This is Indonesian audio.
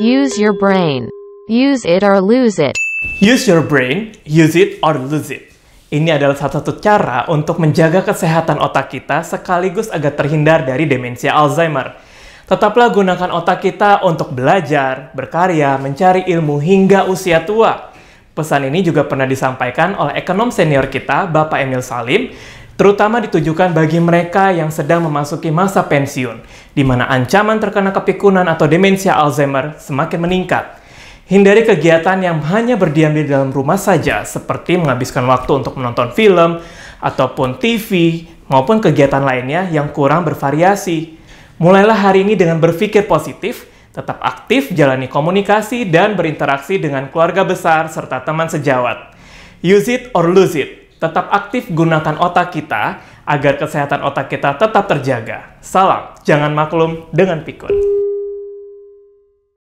Use your brain. Use it or lose it. Use your brain, use it or lose it. Ini adalah salah satu cara untuk menjaga kesehatan otak kita sekaligus agar terhindar dari demensia Alzheimer. Tetaplah gunakan otak kita untuk belajar, berkarya, mencari ilmu hingga usia tua. Pesan ini juga pernah disampaikan oleh ekonom senior kita, Bapak Emil Salim, terutama ditujukan bagi mereka yang sedang memasuki masa pensiun, di mana ancaman terkena kepikunan atau demensia Alzheimer semakin meningkat. Hindari kegiatan yang hanya berdiam di dalam rumah saja, seperti menghabiskan waktu untuk menonton film, ataupun TV, maupun kegiatan lainnya yang kurang bervariasi. Mulailah hari ini dengan berpikir positif, tetap aktif jalani komunikasi dan berinteraksi dengan keluarga besar serta teman sejawat. Use it or lose it. Tetap aktif gunakan otak kita agar kesehatan otak kita tetap terjaga. Salam, jangan maklum dengan pikun.